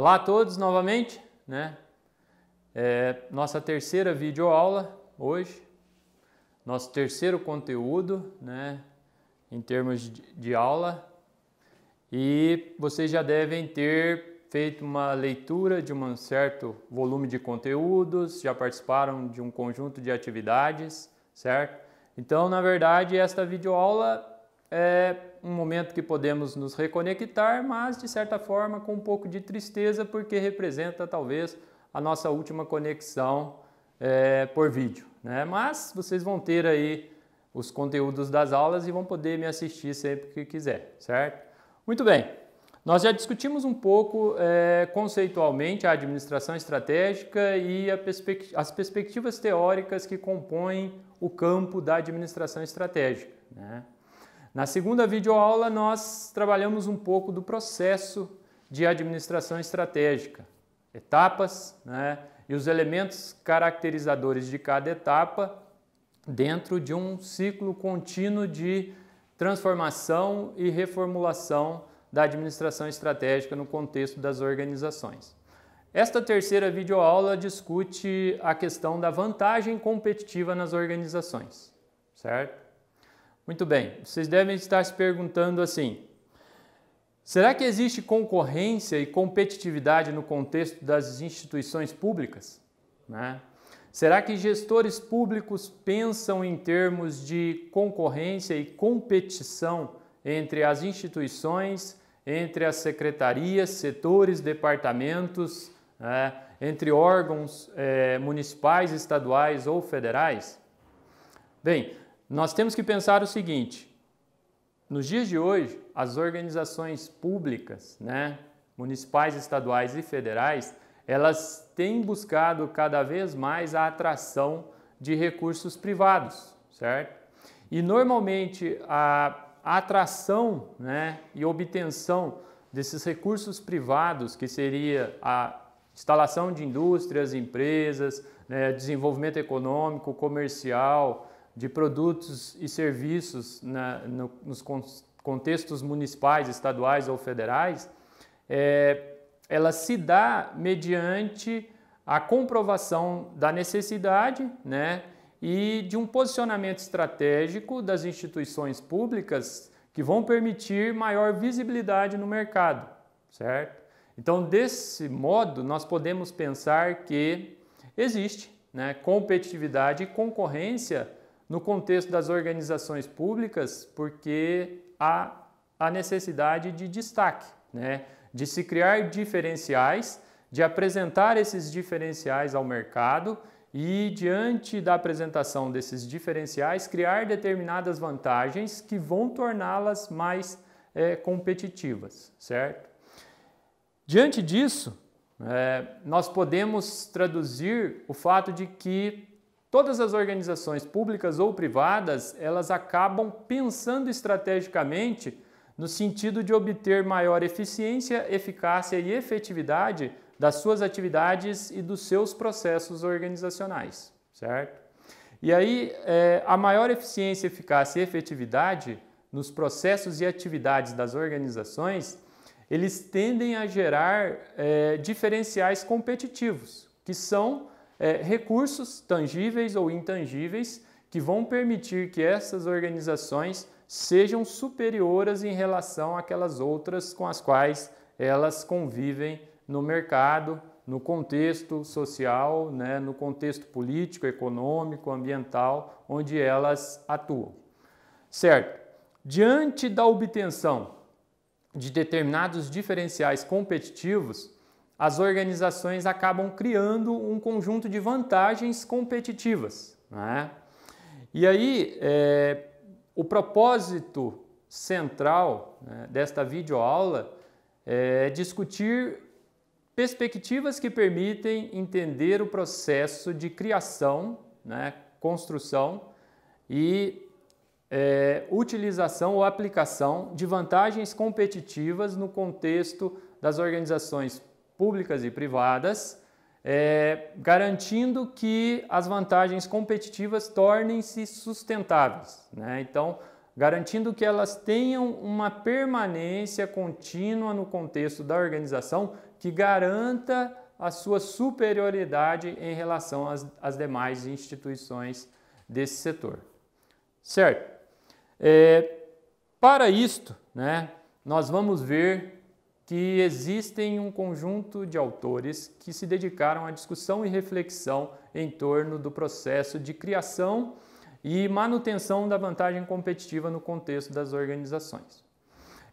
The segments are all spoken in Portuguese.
Olá a todos novamente, né? É nossa terceira videoaula hoje, nosso terceiro conteúdo, né? Em termos de, de aula. E vocês já devem ter feito uma leitura de um certo volume de conteúdos, já participaram de um conjunto de atividades, certo? Então, na verdade, esta videoaula é um momento que podemos nos reconectar, mas de certa forma com um pouco de tristeza, porque representa talvez a nossa última conexão é, por vídeo. Né? Mas vocês vão ter aí os conteúdos das aulas e vão poder me assistir sempre que quiser, certo? Muito bem, nós já discutimos um pouco é, conceitualmente a administração estratégica e as perspectivas teóricas que compõem o campo da administração estratégica. Né? Na segunda videoaula, nós trabalhamos um pouco do processo de administração estratégica, etapas né, e os elementos caracterizadores de cada etapa dentro de um ciclo contínuo de transformação e reformulação da administração estratégica no contexto das organizações. Esta terceira videoaula discute a questão da vantagem competitiva nas organizações, certo? Muito bem, vocês devem estar se perguntando assim: será que existe concorrência e competitividade no contexto das instituições públicas? Né? Será que gestores públicos pensam em termos de concorrência e competição entre as instituições, entre as secretarias, setores, departamentos, né? entre órgãos é, municipais, estaduais ou federais? Bem, nós temos que pensar o seguinte: nos dias de hoje, as organizações públicas, né, municipais, estaduais e federais, elas têm buscado cada vez mais a atração de recursos privados, certo? E normalmente a atração né, e obtenção desses recursos privados, que seria a instalação de indústrias, empresas, né, desenvolvimento econômico, comercial, de produtos e serviços na, no, nos contextos municipais, estaduais ou federais, é, ela se dá mediante a comprovação da necessidade né, e de um posicionamento estratégico das instituições públicas que vão permitir maior visibilidade no mercado, certo? Então, desse modo, nós podemos pensar que existe né, competitividade e concorrência no contexto das organizações públicas, porque há a necessidade de destaque, né? de se criar diferenciais, de apresentar esses diferenciais ao mercado e, diante da apresentação desses diferenciais, criar determinadas vantagens que vão torná-las mais é, competitivas, certo? Diante disso, é, nós podemos traduzir o fato de que Todas as organizações públicas ou privadas, elas acabam pensando estrategicamente no sentido de obter maior eficiência, eficácia e efetividade das suas atividades e dos seus processos organizacionais, certo? E aí, é, a maior eficiência, eficácia e efetividade nos processos e atividades das organizações, eles tendem a gerar é, diferenciais competitivos, que são é, recursos tangíveis ou intangíveis que vão permitir que essas organizações sejam superiores em relação àquelas outras com as quais elas convivem no mercado, no contexto social, né, no contexto político, econômico, ambiental, onde elas atuam. Certo? Diante da obtenção de determinados diferenciais competitivos, as organizações acabam criando um conjunto de vantagens competitivas. Né? E aí, é, o propósito central né, desta videoaula é discutir perspectivas que permitem entender o processo de criação, né, construção e é, utilização ou aplicação de vantagens competitivas no contexto das organizações públicas e privadas, é, garantindo que as vantagens competitivas tornem-se sustentáveis. Né? Então, garantindo que elas tenham uma permanência contínua no contexto da organização que garanta a sua superioridade em relação às, às demais instituições desse setor. Certo? É, para isto, né, nós vamos ver que existem um conjunto de autores que se dedicaram à discussão e reflexão em torno do processo de criação e manutenção da vantagem competitiva no contexto das organizações.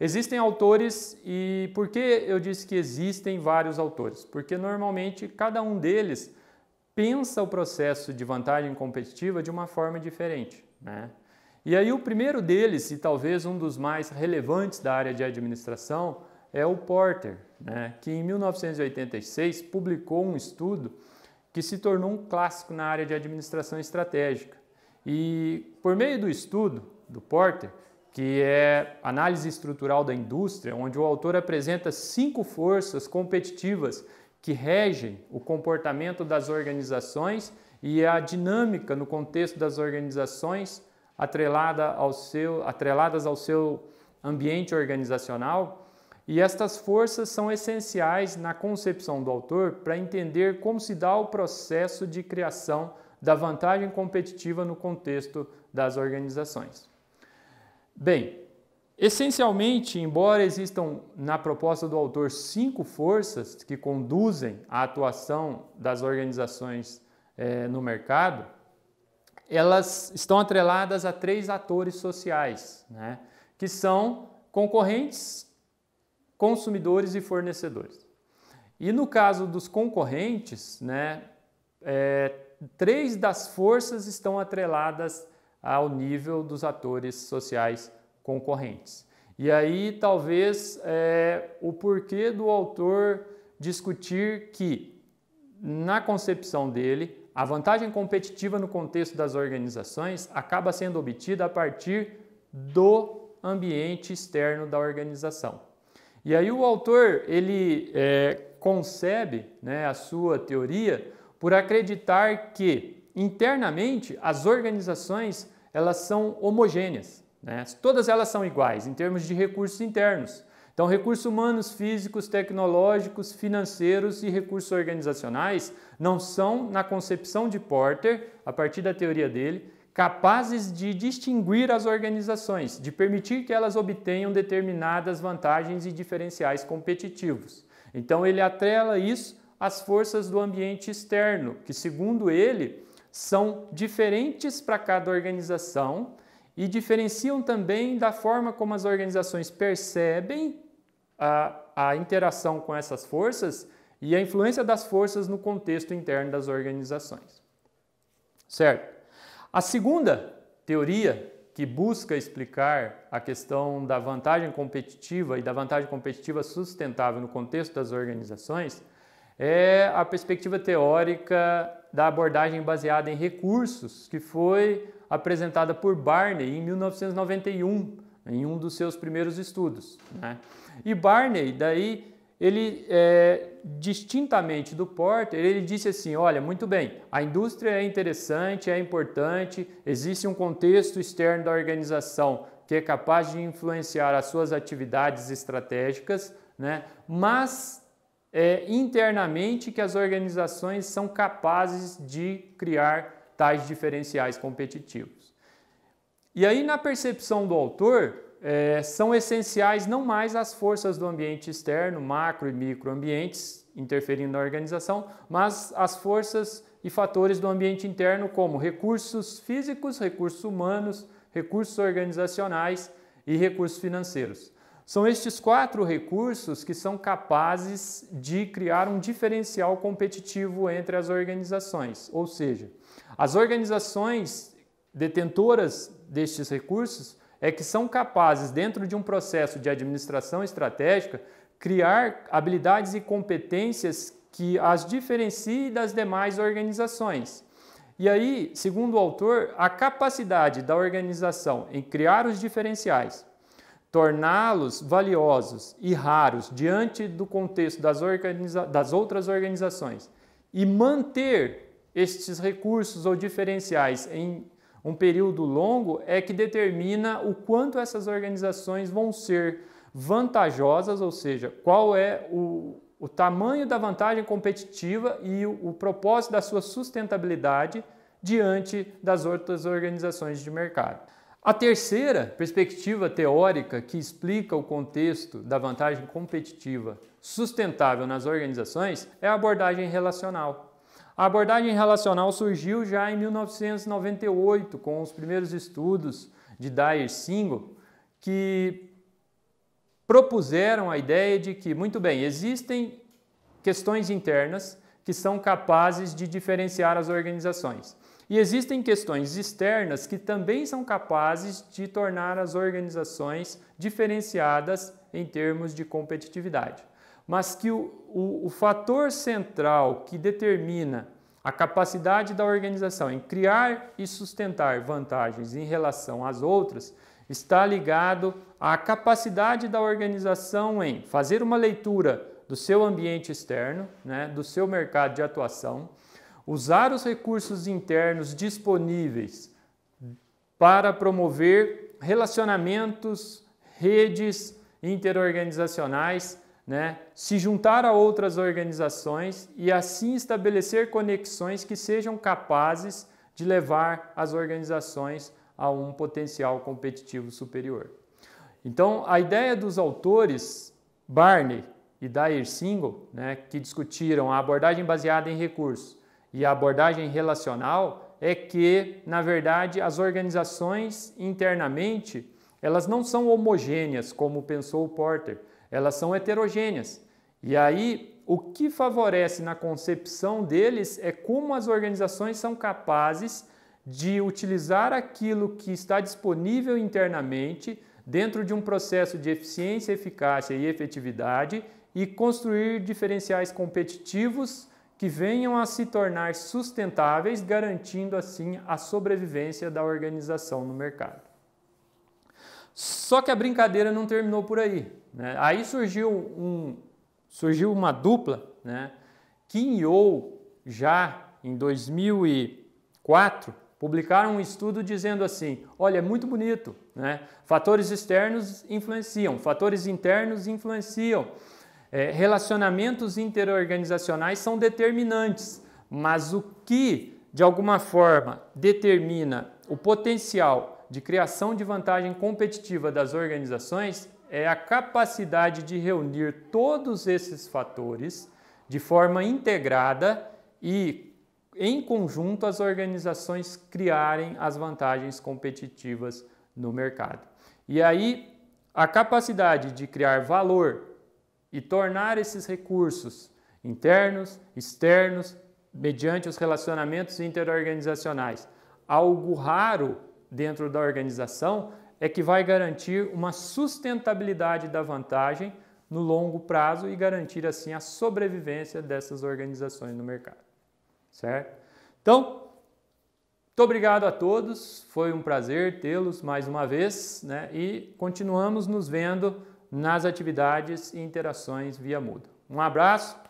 Existem autores e por que eu disse que existem vários autores? Porque normalmente cada um deles pensa o processo de vantagem competitiva de uma forma diferente, né? E aí o primeiro deles, e talvez um dos mais relevantes da área de administração, é o Porter, né, que em 1986 publicou um estudo que se tornou um clássico na área de administração estratégica. E por meio do estudo do Porter, que é Análise Estrutural da Indústria, onde o autor apresenta cinco forças competitivas que regem o comportamento das organizações e a dinâmica no contexto das organizações atrelada ao seu, atreladas ao seu ambiente organizacional, e estas forças são essenciais na concepção do autor para entender como se dá o processo de criação da vantagem competitiva no contexto das organizações. Bem, essencialmente, embora existam na proposta do autor cinco forças que conduzem à atuação das organizações eh, no mercado, elas estão atreladas a três atores sociais, né, que são concorrentes consumidores e fornecedores. E no caso dos concorrentes, né, é, três das forças estão atreladas ao nível dos atores sociais concorrentes. E aí talvez é, o porquê do autor discutir que, na concepção dele, a vantagem competitiva no contexto das organizações acaba sendo obtida a partir do ambiente externo da organização. E aí o autor ele é, concebe né, a sua teoria por acreditar que internamente as organizações elas são homogêneas, né? todas elas são iguais em termos de recursos internos. Então, recursos humanos, físicos, tecnológicos, financeiros e recursos organizacionais não são, na concepção de Porter, a partir da teoria dele, capazes de distinguir as organizações, de permitir que elas obtenham determinadas vantagens e diferenciais competitivos. Então ele atrela isso às forças do ambiente externo, que segundo ele são diferentes para cada organização e diferenciam também da forma como as organizações percebem a, a interação com essas forças e a influência das forças no contexto interno das organizações. Certo? A segunda teoria que busca explicar a questão da vantagem competitiva e da vantagem competitiva sustentável no contexto das organizações é a perspectiva teórica da abordagem baseada em recursos, que foi apresentada por Barney em 1991, em um dos seus primeiros estudos. Né? E Barney, daí, ele é, distintamente do Porter, ele disse assim: olha, muito bem, a indústria é interessante, é importante, existe um contexto externo da organização que é capaz de influenciar as suas atividades estratégicas, né? mas é, internamente que as organizações são capazes de criar tais diferenciais competitivos. E aí, na percepção do autor, é, são essenciais não mais as forças do ambiente externo, macro e microambientes interferindo na organização, mas as forças e fatores do ambiente interno, como recursos físicos, recursos humanos, recursos organizacionais e recursos financeiros. São estes quatro recursos que são capazes de criar um diferencial competitivo entre as organizações, ou seja, as organizações detentoras destes recursos é que são capazes, dentro de um processo de administração estratégica, criar habilidades e competências que as diferenciem das demais organizações. E aí, segundo o autor, a capacidade da organização em criar os diferenciais, torná-los valiosos e raros diante do contexto das, organiza das outras organizações e manter estes recursos ou diferenciais em um período longo é que determina o quanto essas organizações vão ser vantajosas, ou seja, qual é o, o tamanho da vantagem competitiva e o, o propósito da sua sustentabilidade diante das outras organizações de mercado. A terceira perspectiva teórica que explica o contexto da vantagem competitiva sustentável nas organizações é a abordagem relacional. A abordagem relacional surgiu já em 1998, com os primeiros estudos de Dyer Single, que propuseram a ideia de que, muito bem, existem questões internas que são capazes de diferenciar as organizações. E existem questões externas que também são capazes de tornar as organizações diferenciadas em termos de competitividade mas que o, o, o fator central que determina a capacidade da organização em criar e sustentar vantagens em relação às outras está ligado à capacidade da organização em fazer uma leitura do seu ambiente externo, né, do seu mercado de atuação, usar os recursos internos disponíveis para promover relacionamentos, redes interorganizacionais né? se juntar a outras organizações e assim estabelecer conexões que sejam capazes de levar as organizações a um potencial competitivo superior. Então, a ideia dos autores Barney e Dyer Single, né, que discutiram a abordagem baseada em recursos e a abordagem relacional, é que, na verdade, as organizações internamente elas não são homogêneas, como pensou o Porter, elas são heterogêneas. E aí, o que favorece na concepção deles é como as organizações são capazes de utilizar aquilo que está disponível internamente dentro de um processo de eficiência, eficácia e efetividade e construir diferenciais competitivos que venham a se tornar sustentáveis, garantindo assim a sobrevivência da organização no mercado. Só que a brincadeira não terminou por aí. Né? Aí surgiu, um, surgiu uma dupla né, e Inhou, já em 2004, publicaram um estudo dizendo assim, olha, é muito bonito, né? fatores externos influenciam, fatores internos influenciam, é, relacionamentos interorganizacionais são determinantes, mas o que, de alguma forma, determina o potencial de criação de vantagem competitiva das organizações é a capacidade de reunir todos esses fatores de forma integrada e em conjunto as organizações criarem as vantagens competitivas no mercado. E aí a capacidade de criar valor e tornar esses recursos internos, externos, mediante os relacionamentos interorganizacionais, algo raro dentro da organização é que vai garantir uma sustentabilidade da vantagem no longo prazo e garantir assim a sobrevivência dessas organizações no mercado. Certo? Então, muito obrigado a todos, foi um prazer tê-los mais uma vez né? e continuamos nos vendo nas atividades e interações via Mudo. Um abraço,